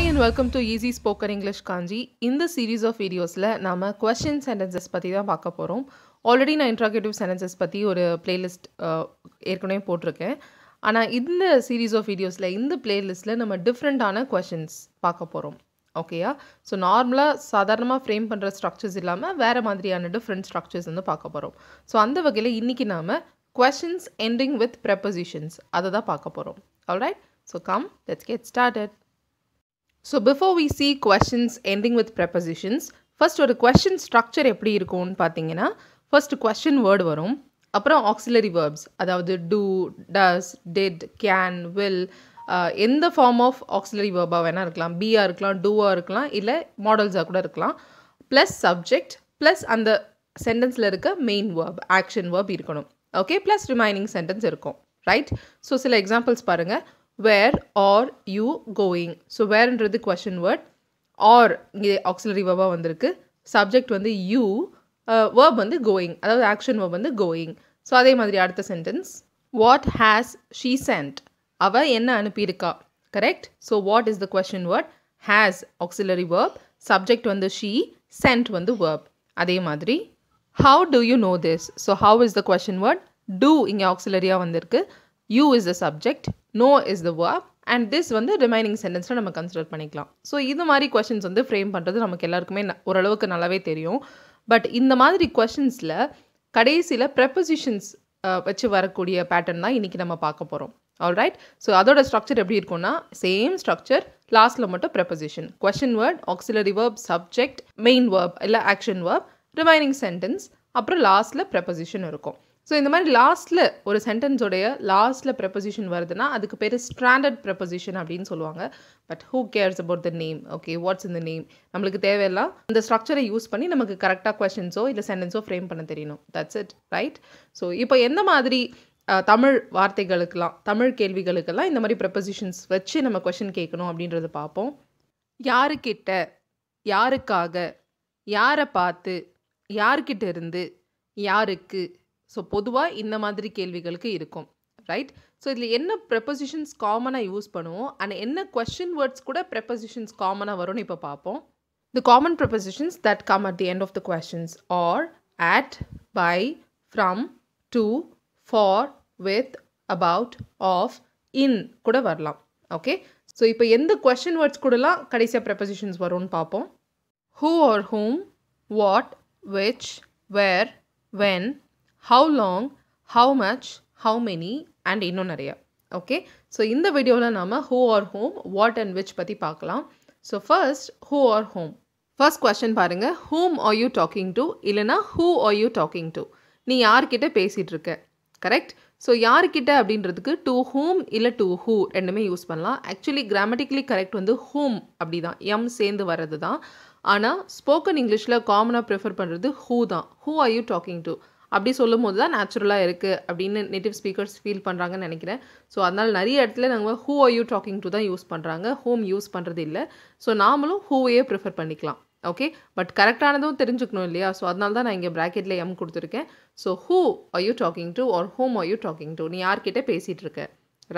Hi and welcome to easy spoken English காஞ்சி இந்த series of வீடியோஸில் நாம் கொஷின் சென்டென்சஸ் பற்றி தான் பார்க்க போகிறோம் ஆல்ரெடி நான் இன்ட்ராகேட்டிவ் சென்டென்சஸ் பற்றி ஒரு பிளேலிஸ்ட் ஏற்கனவே போட்டிருக்கேன் ஆனால் இந்த சீரீஸ் ஆஃப் வீடியோஸில் இந்த பிளேலிஸ்ட்டில் நம்ம டிஃப்ரெண்டான கொஷின்ஸ் பார்க்க போகிறோம் ஓகேயா ஸோ நார்மலாக சாதாரணமாக ஃப்ரேம் பண்ணுற ஸ்ட்ரக்சர்ஸ் இல்லாமல் வேறு மாதிரியான டிஃப்ரெண்ட் ஸ்ட்ரக்சர்ஸ் வந்து பார்க்க போகிறோம் ஸோ அந்த வகையில் இன்றைக்கி நாம் கொஷின்ஸ் என்டிங் வித் ப்ரெப்பசிஷன்ஸ் அதை தான் பார்க்க போகிறோம் alright so come let's get started so before we see questions ending with prepositions first ஒரு கொஷின் ஸ்ட்ரக்சர் எப்படி இருக்கும்னு பார்த்தீங்கன்னா ஃபஸ்ட் கொஷின் வேர்டு வரும் அப்புறம் ஆக்சிலரி வேர்ப்ஸ் அதாவது do does did can will எந்த ஃபார்ம் ஆஃப் ஆக்சிலரி வேர்பாக வேணால் இருக்கலாம் பிஆ இருக்கலாம் டூவாக இருக்கலாம் இல்லை மாடல்ஸாக கூட இருக்கலாம் ப்ளஸ் சப்ஜெக்ட் ப்ளஸ் அந்த சென்டென்ஸில் இருக்க மெயின் வேர்ப் ஆக்ஷன் வேர்ப் இருக்கணும் ஓகே ப்ளஸ் ரிமைனிங் சென்டென்ஸ் இருக்கும் ரைட் ஸோ சில எக்ஸாம்பிள்ஸ் பாருங்கள் where are you going so வேர்ன்றது கொஷின் வேர்ட் ஆர் இங்கே ஆக்சிலரி வேர்பாக வந்திருக்கு சப்ஜெக்ட் வந்து யூ வேர்ப் வந்து கோயிங் அதாவது ஆக்ஷன் வேர்ப் வந்து கோயிங் ஸோ அதே மாதிரி அடுத்த sentence what has she sent அவ என்ன அனுப்பியிருக்கா correct so what is the question word has auxiliary verb subject வந்து ஷீ சென்ட் வந்து வேர்ப் அதே மாதிரி how do you know this so how is the question word do இங்கே ஆக்சிலரியாக வந்திருக்கு you is the subject know is the verb and this வந்து remaining சென்டென்ஸில் நம்ம கன்சிடர் பண்ணிக்கலாம் ஸோ இது மாதிரி கொஷின்ஸ் வந்து ஃப்ரேம் பண்ணுறது நமக்கு எல்லாருக்குமே ஓரளவுக்கு நல்லாவே தெரியும் பட் இந்த மாதிரி கொஷின்ஸில் கடைசியில் ப்ரெப்பசிஷன்ஸ் வச்சு வரக்கூடிய பேட்டர்ன் தான் இன்றைக்கி நம்ம பார்க்க போகிறோம் ஆல்ரைட் ஸோ அதோட ஸ்ட்ரக்சர் எப்படி இருக்கும்னா சேம் ஸ்ட்ரக்சர் லாஸ்ட்டில் மட்டும் preposition question word auxiliary verb subject main verb இல்லை ஆக்ஷன் வேர்ப் ரிமைனிங் சென்டென்ஸ் அப்புறம் லாஸ்ட்டில் ப்ரெப்பசிஷன் இருக்கும் ஸோ இந்த மாதிரி லாஸ்ட்டில் ஒரு சென்டென்ஸோடைய லாஸ்ட்டில் ப்ரெப்பொசிஷன் வருதுன்னா அதுக்கு பேர் ஸ்ட்ராண்டர்ட் ப்ரெப்பொசிஷன் அப்படின்னு சொல்லுவாங்க but who cares about the name okay what's இந்த நேம் நம்மளுக்கு தேவையெல்லாம் இந்த ஸ்ட்ரக்சரை யூஸ் பண்ணி நமக்கு கரெக்டாக கொஷின்ஸோ இல்லை சென்டென்ஸோ ஃப்ரேம் பண்ண தெரியணும் தட்ஸ் இட் ரைட் ஸோ இப்போ எந்த மாதிரி தமிழ் வார்த்தைகளுக்கெல்லாம் தமிழ் கேள்விகளுக்கெல்லாம் இந்த மாதிரி ப்ரெப்பொசிஷன்ஸ் வச்சு நம்ம கொஷின் கேட்கணும் அப்படின்றத பார்ப்போம் யாருக்கிட்ட யாருக்காக யாரை பார்த்து யார்கிட்ட இருந்து யாருக்கு ஸோ பொதுவாக இந்த மாதிரி கேள்விகளுக்கு இருக்கும் ரைட் ஸோ இதில் என்ன ப்ரெப்பசிஷன்ஸ் காமனாக யூஸ் பண்ணுவோம் அண்ட் என்ன கொஷின் வேர்ட்ஸ் கூட ப்ரெப்பசிஷன்ஸ் காமனாக வரும்னு இப்போ பார்ப்போம் the common prepositions that come at the end of the questions are at by from to for with about of in கூட வரலாம் ஓகே ஸோ இப்போ எந்த கொஷின் வேர்ட்ஸ் கூடலாம் கடைசியாக ப்ரெப்பசிஷன்ஸ் வரும்னு பார்ப்போம் who or whom what which where when how long how much how many and இன்னும் நிறையா ஓகே ஸோ இந்த வீடியோவில் நாம் who or whom what and which பற்றி பார்க்கலாம் so first who or whom first question பாருங்கள் whom are you talking to இல்லைனா who are you talking to நீ யார்கிட்ட பேசிகிட்டு இருக்க கரெக்ட் ஸோ யார்கிட்ட அப்படின்றதுக்கு டு ஹூம் இல்லை டு ஹூ ரெண்டுமே யூஸ் பண்ணலாம் ஆக்சுவலி கிராமட்டிக்கலி கரெக்ட் வந்து ஹூம் அப்படி தான் எம் சேர்ந்து வர்றது தான் ஆனால் ஸ்போக்கன் இங்கிலீஷில் காமனாக ப்ரிஃபர் பண்ணுறது ஹூ தான் who are you talking to அப்படி சொல்லும் போது தான் நேச்சுரலாக இருக்குது அப்படின்னு நேட்டிவ் ஸ்பீக்கர்ஸ் ஃபீல் பண்ணுறாங்கன்னு நினைக்கிறேன் ஸோ அதனால் நிறைய இடத்துல நாங்கள் who are you talking to தான் யூஸ் பண்ணுறாங்க ஹோம் யூஸ் பண்ணுறது இல்லை ஸோ நாமளும் ஹூவையே ப்ரிஃபர் பண்ணிக்கலாம் ஓகே பட் கரெக்டானதும் தெரிஞ்சுக்கணும் இல்லையா ஸோ அதனால தான் நான் இங்கே ப்ராக்கெட்டில் எம் கொடுத்துருக்கேன் so who are you talking to or whom are you talking to நீ யார்கிட்ட பேசிகிட்டு இருக்க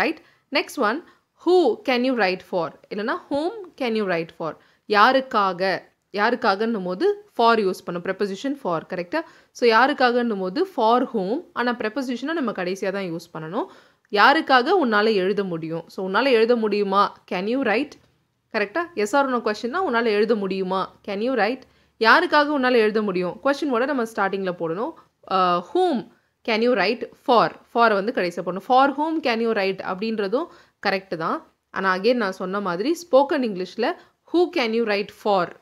right next one who can you write for இல்லைனா whom can you write for யாருக்காக யாருக்காகன்னும் போது ஃபார் யூஸ் பண்ணும் ப்ரெப்பசிஷன் ஃபார் கரெக்டாக ஸோ யாருக்காகன்னும் போது ஃபார் ஹோம் ஆனால் ப்ரெப்பசிஷனை நம்ம கடைசியாக தான் யூஸ் பண்ணணும் யாருக்காக உன்னால் எழுத முடியும் ஸோ உன்னால் எழுத முடியுமா கேன் யூ ரைட் கரெக்டாக எஸ் ஆர் நோ கொஷின்னா உன்னால் எழுத முடியுமா கேன் யூ ரைட் யாருக்காக உன்னால் எழுத முடியும் கொஷினோட நம்ம ஸ்டார்டிங்கில் போடணும் whom can you write for for வந்து கடைசியாக போடணும் for whom can you write அப்படின்றதும் கரெக்டு தான் ஆனால் அகேன் நான் சொன்ன மாதிரி ஸ்போக்கன் இங்கிலீஷில் who can you write for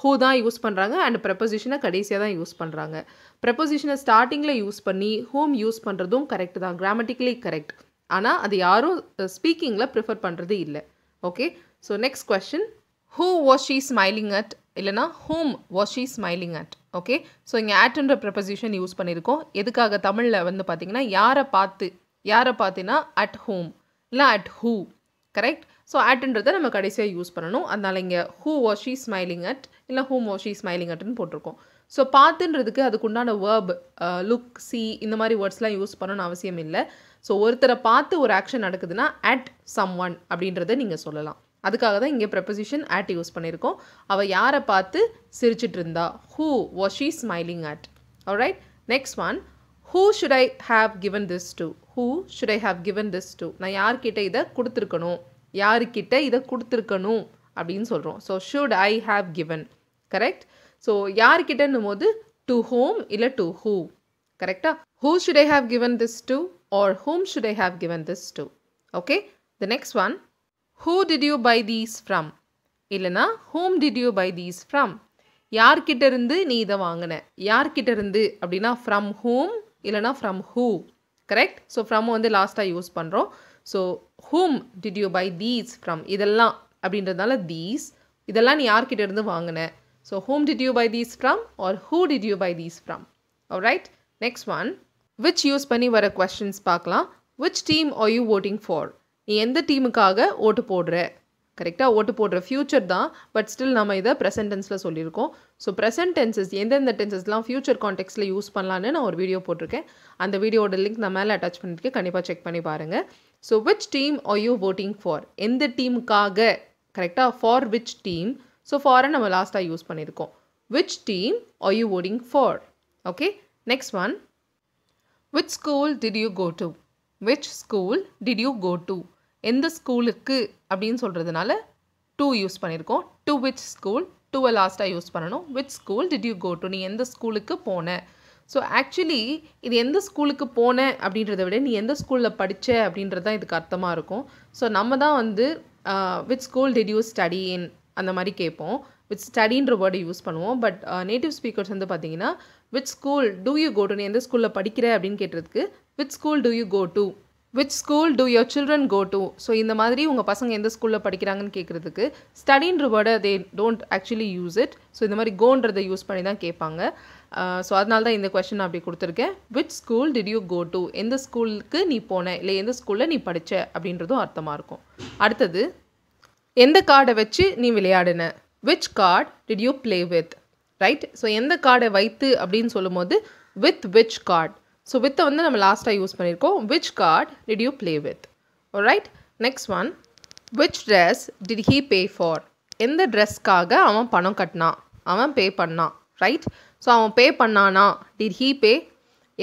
who தான் யூஸ் பண்ணுறாங்க அண்ட் ப்ரெப்போசிஷனை கடைசியாக தான் யூஸ் பண்ணுறாங்க ப்ரெப்போசிஷனை ஸ்டார்டிங்கில் யூஸ் பண்ணி ஹோம் யூஸ் பண்ணுறதும் கரெக்ட் தான் கிராமட்டிக்கலி கரெக்ட் ஆனால் அது யாரும் ஸ்பீக்கிங்கில் ப்ரிஃபர் பண்ணுறது இல்லை okay so next question who was she smiling at இல்லைனா whom was she smiling at okay so இங்கே ஆட்ன்ற ப்ரெப்போசிஷன் யூஸ் பண்ணியிருக்கோம் எதுக்காக தமிழில் வந்து பார்த்திங்கன்னா யாரை பார்த்து யாரை பார்த்தீங்கன்னா அட் ஹோம் இல்லை அட் ஹூ கரெக்ட் ஸோ ஆட்ன்றதை நம்ம கடைசியாக யூஸ் பண்ணணும் அதனால் இங்கே who was she smiling at இல்லை ஹூமோ ஷீ ஸ்மைலிங் அட்டுன்னு போட்டிருக்கோம் ஸோ பார்த்துன்றதுக்கு அதுக்குண்டான வேர்ப் லுக் சி இந்த மாதிரி வேர்ட்ஸ்லாம் யூஸ் பண்ணணும்னு அவசியம் இல்லை ஸோ ஒருத்தரை பார்த்து ஒரு ஆக்ஷன் நடக்குதுன்னா அட் சம் ஒன் அப்படின்றத நீங்கள் சொல்லலாம் அதுக்காக தான் இங்கே ப்ரெப்பசிஷன் ஆட் யூஸ் பண்ணியிருக்கோம் அவள் யாரை பார்த்து சிரிச்சிட்டு இருந்தா who was she smiling at right next one who should I have given this to who should I have given this to நான் யார்கிட்ட இதை கொடுத்துருக்கணும் யாருக்கிட்ட இதை கொடுத்துருக்கணும் அப்படின்னு சொல்கிறோம் so should I have given correct so யார்கிட்டன்னும் போது டு ஹோம் இல்லை டு ஹூ கரெக்டா who should I have given this to or whom should I have given this to okay the next one who did you buy these from இல்லைனா whom did you buy these from யார்கிட்ட இருந்து நீ இதை வாங்கின யார்கிட்ட இருந்து அப்படின்னா from whom இல்லைனா from who correct so from வந்து லாஸ்ட்டாக யூஸ் பண்ணுறோம் so whom did you buy these from இதெல்லாம் அப்படின்றதுனால தீஸ் இதெல்லாம் நீ யார்கிட்ட இருந்து வாங்கின So whom did you buy these from or who did you buy these from? Alright, next one. Which use பண்ணி வர கொஸ்டின்ஸ் பார்க்கலாம் which team are you voting for நீ எந்த டீமுக்காக ஓட்டு போடுற கரெக்டாக ஓட்டு போடுற ஃப்யூச்சர் தான் பட் ஸ்டில் நம்ம இதை ப்ரெசன்ட் டென்ஸில் சொல்லியிருக்கோம் ஸோ ப்ரெசன்ட் டென்சஸ் எந்தெந்த டென்சஸ்லாம் ஃபியூச்சர் காண்டெக்ஸில் யூஸ் பண்ணலான்னு நான் ஒரு வீடியோ போட்டிருக்கேன் அந்த வீடியோட லிங்க் நான் மேலே அட்டாச் பண்ணியிருக்கேன் கண்டிப்பாக செக் பண்ணி பாருங்கள் so which team are you voting for எந்த டீமுக்காக கரெக்டாக ஃபார் விச் டீம் ஸோ ஃபாரை நம்ம லாஸ்ட்டாக யூஸ் பண்ணியிருக்கோம் which team are you voting for okay next one which school did you go to which school did you go to எந்த ஸ்கூலுக்கு அப்படின்னு சொல்கிறதுனால டூ யூஸ் பண்ணியிருக்கோம் டு விச் ஸ்கூல் டூவை லாஸ்ட்டாக யூஸ் பண்ணணும் which school did you go to நீ எந்த ஸ்கூலுக்கு போன ஸோ ஆக்சுவலி இது எந்த ஸ்கூலுக்கு போன அப்படின்றத விட நீ எந்த ஸ்கூலில் படித்த அப்படின்றது தான் இதுக்கு அர்த்தமாக இருக்கும் ஸோ நம்ம தான் வந்து which school did you study in அந்த மாதிரி கேட்போம் வித் ஸ்டடின்ற வேர்டு யூஸ் பண்ணுவோம் பட் நேட்டிவ் ஸ்பீக்கர்ஸ் வந்து பார்த்தீங்கன்னா which school do you go to நீ எந்த ஸ்கூலில் படிக்கிற அப்படின்னு கேட்டதுக்கு which school do you go to which school do your children go to so இந்த மாதிரி உங்கள் பசங்க எந்த ஸ்கூலில் படிக்கிறாங்கன்னு கேட்குறதுக்கு ஸ்டடின்ற வேர்டை they don't actually use it so இந்த மாதிரி கோன்றதை யூஸ் பண்ணி தான் கேட்பாங்க ஸோ uh, அதனால தான் இந்த கொஷின் அப்படி கொடுத்துருக்கேன் which school did you go to எந்த ஸ்கூலுக்கு நீ போன இல்லை எந்த ஸ்கூலில் நீ படித்த அப்படின்றதும் அர்த்தமாக இருக்கும் அடுத்தது எந்த கார்டை வச்சு நீ விளையாடின which card did you play with right so எந்த கார்டை வைத்து அப்படின்னு சொல்லும்போது வித் விச் கார்ட் ஸோ வித்தை வந்து நம்ம லாஸ்ட்டாக யூஸ் பண்ணியிருக்கோம் which card did you play with right next one which dress did he pay for எந்த ட்ரெஸ்க்காக அவன் பணம் கட்டினான் அவன் பே பண்ணான் ரைட் ஸோ அவன் பே பண்ணானா டிட் ஹீ பே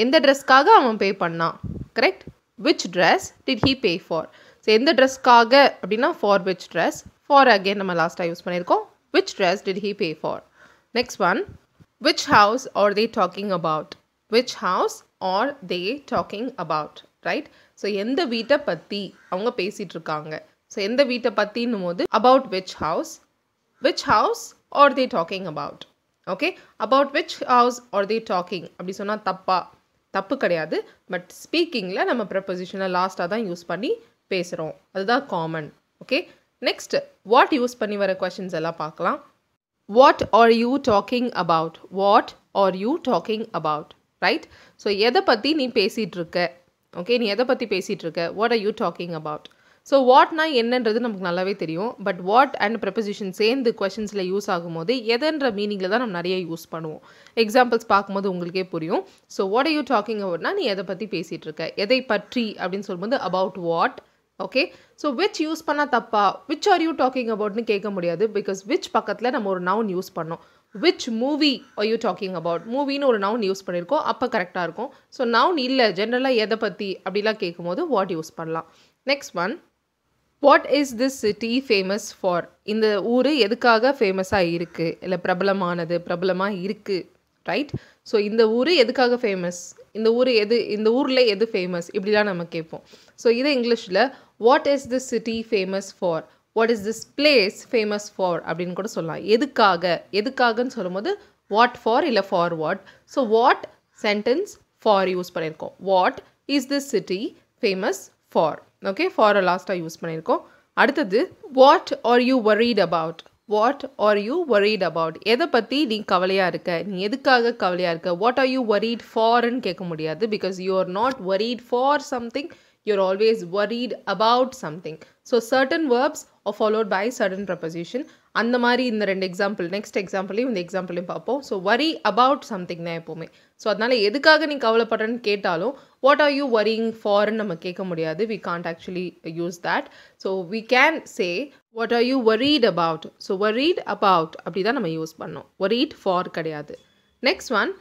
எந்த ட்ரெஸ்க்காக அவன் பே பண்ணான் correct which dress did he pay for so எந்த ட்ரெஸ்க்காக அப்படின்னா for which dress for again நம்ம லாஸ்ட்டாக யூஸ் பண்ணியிருக்கோம் which dress did he pay for next one which house are they talking about which house are they talking about right so எந்த வீட்டை பற்றி அவங்க பேசிகிட்டு இருக்காங்க ஸோ எந்த வீட்டை பற்றின்னும் போது about which house which house are they talking about okay about which house are they talking அப்படி சொன்னால் தப்பா தப்பு கிடையாது பட் ஸ்பீக்கிங்கில் நம்ம ப்ரப்பொசிஷனை லாஸ்ட்டாக தான் யூஸ் பண்ணி பேசுகிறோம் அதுதான் common okay next what use பண்ணி வர கொஷின்ஸ் எல்லாம் பார்க்கலாம் what are you talking about what are you talking about right so எதை பற்றி நீ பேசிகிட்டு இருக்க ஓகே நீ எதை பற்றி பேசிகிட்டு இருக்க what are you talking about so வாட்னா என்னன்றது நமக்கு நல்லாவே தெரியும் பட் வாட் அண்ட் ப்ரெப்பசிஷன் சேர்ந்து கொஷின்ஸில் யூஸ் ஆகும்போது எதன்ற மீனிங்கில் தான் நம்ம நிறைய யூஸ் பண்ணுவோம் எக்ஸாம்பிள்ஸ் பார்க்கும்போது உங்களுக்கே புரியும் so what are you talking அபவுட்னா நீ எதை பற்றி பேசிகிட்டு இருக்க எதை பற்றி அப்படின்னு சொல்லும்போது about what okay so which use பண்ணால் தப்பா விச் ஆர் யூ டாக்கிங் அபவுட்னு கேட்க முடியாது பிகாஸ் விச் பக்கத்தில் நம்ம ஒரு நவுன் யூஸ் பண்ணோம் which movie are you talking about மூவின்னு ஒரு நவுன் யூஸ் பண்ணியிருக்கோம் அப்போ கரெக்டாக இருக்கும் ஸோ நவுன் இல்லை ஜென்ரலாக எதை பற்றி அப்படிலாம் கேட்கும்போது வாட் யூஸ் பண்ணலாம் next one what is this city famous for இந்த ஊர் எதுக்காக ஃபேமஸாக இருக்குது இல்லை பிரபலமானது பிரபலமாக இருக்குது ரைட் ஸோ இந்த ஊர் எதுக்காக ஃபேமஸ் இந்த ஊர் எது இந்த ஊரில் எது ஃபேமஸ் இப்படிலாம் நம்ம கேட்போம் ஸோ இதை இங்கிலீஷில் what is this city famous for what is this place famous for அப்படின்னு கூட சொல்லலாம் எதுக்காக எதுக்காகன்னு சொல்லும்போது வாட் ஃபார் இல்லை for what so what sentence for use பண்ணியிருக்கோம் what is this city famous for okay for லாஸ்ட்டாக யூஸ் பண்ணியிருக்கோம் அடுத்தது what are you worried about what are you worried about எதை பற்றி நீ கவலையாக இருக்க நீ எதுக்காக கவலையாக இருக்க வாட் ஆர் யூ ஒரீட் ஃபார்ன்னு கேட்க முடியாது because you are not worried for something you're always worried about something so certain verbs are followed by certain preposition அந்த மாதிரி இந்த ரெண்டு எக்ஸாம்பிள் நெக்ஸ்ட் எக்ஸாம்பிளையும் இந்த எக்ஸாம்பிளையும் பார்ப்போம் ஸோ வரி அபவுட் சம்திங் தான் எப்போவுமே ஸோ அதனால் எதுக்காக நீ கவலைப்படுறேன்னு கேட்டாலும் வாட் ஆர் யூ வரிங் ஃபார்ன்னு நம்ம கேட்க முடியாது we can't actually use that so we can say what are you worried about so worried about அப்படி தான் நம்ம யூஸ் பண்ணோம் வரீட் ஃபார் கிடையாது next one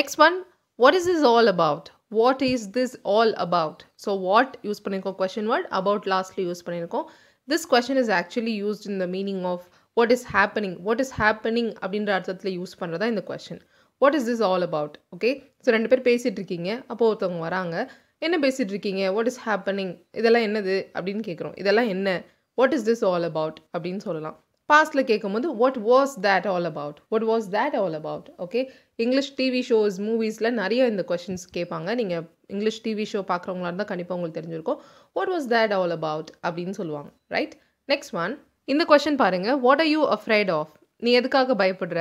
next one what is is all about what is this all about so what use பண்ணியிருக்கோம் question word about லாஸ்ட்டில் use பண்ணியிருக்கோம் this question is actually used in the meaning of what is happening what is happening அப்படின்ற அர்த்தத்தில் use பண்ணுறதா இந்த question what is this all about okay so ரெண்டு பேர் பேசிகிட்டு இருக்கீங்க அப்போ ஒருத்தவங்க வராங்க என்ன பேசிகிட்டு இருக்கீங்க வாட் இஸ் ஹேப்பனிங் இதெல்லாம் என்னது அப்படின்னு கேட்குறோம் இதெல்லாம் என்ன what is this all about அப்படின்னு சொல்லலாம் பாஸ்டில் கேட்கும்போது what was that all about what was that all about okay English TV shows மூவிஸில் நிறைய இந்த கொஷின்ஸ் கேட்பாங்க நீங்கள் இங்கிலீஷ் டிவி ஷோ பார்க்குறவங்களா இருந்தால் கண்டிப்பாக உங்களுக்கு தெரிஞ்சிருக்கும் வாட் வாஸ் தேட் ஆல் அபவுட் அப்படின்னு சொல்லுவாங்க ரைட் நெக்ஸ்ட் ஒன் இந்த கொஷின் பாருங்கள் what are you afraid of நீ எதுக்காக பயப்படுற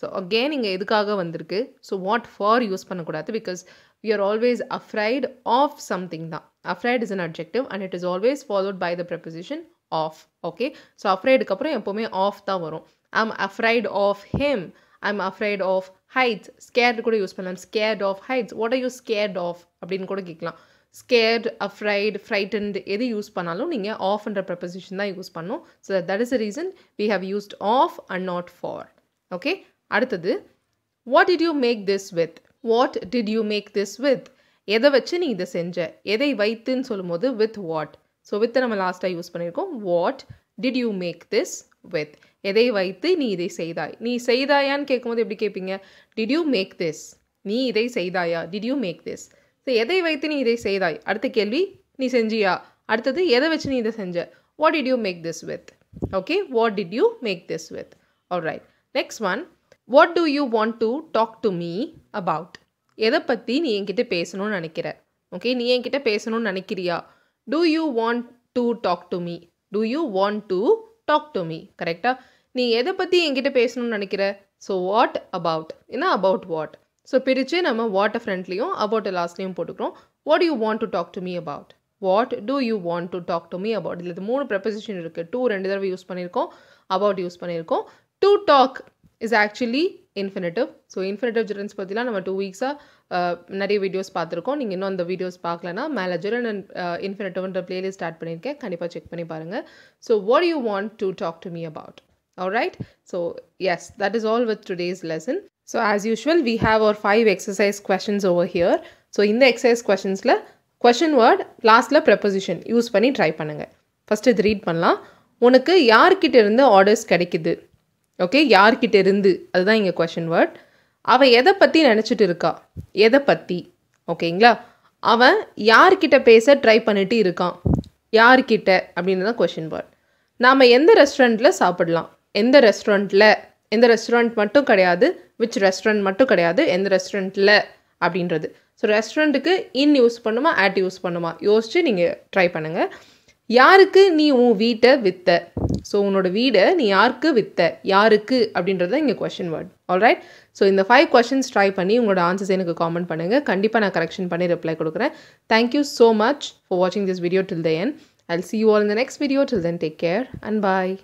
ஸோ அகேன் இங்கே எதுக்காக வந்திருக்கு ஸோ வாட் ஃபார் யூஸ் பண்ணக்கூடாது because we are always afraid of something தான் afraid is an objective and it is always followed by the preposition of okay so அஃப்ரைடுக்கு அப்புறம் எப்போவுமே ஆஃப் தான் வரும் I'm afraid of him I'm afraid of heights scared கூட use பண்ணலாம் scared of heights what are you scared of அப்படின்னு கூட கேட்கலாம் ஸ்கேர்ட் அஃப்ரைடு ஃப்ரைட்டன்டு எது யூஸ் பண்ணாலும் நீங்கள் ஆஃப்ன்ற ப்ரப்பசிஷன் தான் யூஸ் பண்ணும் so that is a reason we have used of and not for okay அடுத்தது what did you make this with what did you make this with எதை வச்சு நீ இதை செஞ்ச எதை வைத்துன்னு சொல்லும்போது வித் வாட் ஸோ வித் நம்ம லாஸ்ட்டாக யூஸ் பண்ணியிருக்கோம் what did you make this with எதை வைத்து நீ இதை செய்தாய் நீ செய்தாயான்னு கேட்கும்போது எப்படி கேட்பீங்க டிட் யூ மேக் திஸ் நீ இதை செய்தாயா did you make this so எதை வைத்து நீ இதை செய்தாய் அடுத்த கேள்வி நீ செஞ்சியா அடுத்தது எதை வச்சு நீ இதை செஞ்ச what did you make this with okay what did you make this with all right next one what do you want to talk to me about எதை பற்றி நீ என்கிட்ட பேசணும்னு நினைக்கிற ஓகே நீ என்கிட்ட பேசணும்னு நினைக்கிறியா do you want to talk to me do you want to talk to me கரெக்டாக நீ எதை பற்றி என்கிட்ட பேசணும்னு நினைக்கிற ஸோ வாட் அபவுட் என்ன அபவுட் வாட் ஸோ பிரித்து நம்ம வாட்டை ஃப்ரண்ட்லேயும் அபவுட் லாஸ்ட்லேயும் போட்டுக்கிறோம் what you want to talk to me about what do you want to talk to me about இதில் மூணு ப்ரெப்பசிஷன் இருக்குது டூ ரெண்டு தடவை யூஸ் பண்ணியிருக்கோம் அபவுட் யூஸ் பண்ணியிருக்கோம் to talk is actually infinitive so infinitive gerunds பற்றிலாம் நம்ம டூ வீக்ஸாக நிறைய வீடியோஸ் பார்த்துருக்கோம் நீங்கள் இன்னும் அந்த வீடியோஸ் பார்க்கலனா மேலே ஜெரன் அண்ட் இன்ஃபினிட்டிவ்ன்ற பிளேலிஸ்ட் ஸ்டார்ட் பண்ணியிருக்கேன் கண்டிப்பாக செக் பண்ணி பாருங்கள் so what you want to talk to me about all right so yes that is all with today's lesson so as usual we have our five exercise questions over here so இந்த exercise கொஷின்ஸில் question la லாஸ்ட்டில் word use பண்ணி try பண்ணுங்கள் first இது read பண்ணலாம் உனக்கு யார்கிட்ட இருந்து ஆர்டர்ஸ் கிடைக்குது ஓகே யார்கிட்ட இருந்து அதுதான் இங்கே கொஷின் வேர்ட் அவள் எதை பற்றி நினச்சிட்டு இருக்கா எதை பற்றி ஓகேங்களா அவன் யார்கிட்ட பேச ட்ரை பண்ணிட்டு இருக்கான் யார்கிட்ட அப்படின்னு தான் கொஷின் வேர்ட் நாம் எந்த ரெஸ்டாரண்ட்டில் சாப்பிடலாம் எந்த ரெஸ்டாரண்ட்டில் எந்த ரெஸ்டாரண்ட் மட்டும் கிடையாது விச் ரெஸ்டாரண்ட் மட்டும் கிடையாது எந்த ரெஸ்டாரண்ட்டில் அப்படின்றது ஸோ ரெஸ்டாரண்ட்டுக்கு இன் யூஸ் பண்ணுமா ஆட் யூஸ் பண்ணுமா யோசித்து நீங்கள் ட்ரை பண்ணுங்கள் யாருக்கு நீ உன் வீட்டை வித்த ஸோ உன்னோட வீடை நீ யாருக்கு வித்த யாருக்கு அப்படின்றத இங்கே கொஷின் வேர்ட் ஆல்ரைட் ஸோ இந்த ஃபைவ் கொஷின்ஸ் ட்ரை பண்ணி உங்களோட ஆன்சர்ஸ் எனக்கு காமெண்ட் பண்ணுங்கள் கண்டிப்பாக நான் கரெக்ஷன் பண்ணி ரிப்ளை கொடுக்குறேன் தேங்க்யூ ஸோ மச் ஃபார் வாட்சிங் this video till the end I see you all இந்த next video till then take care and bye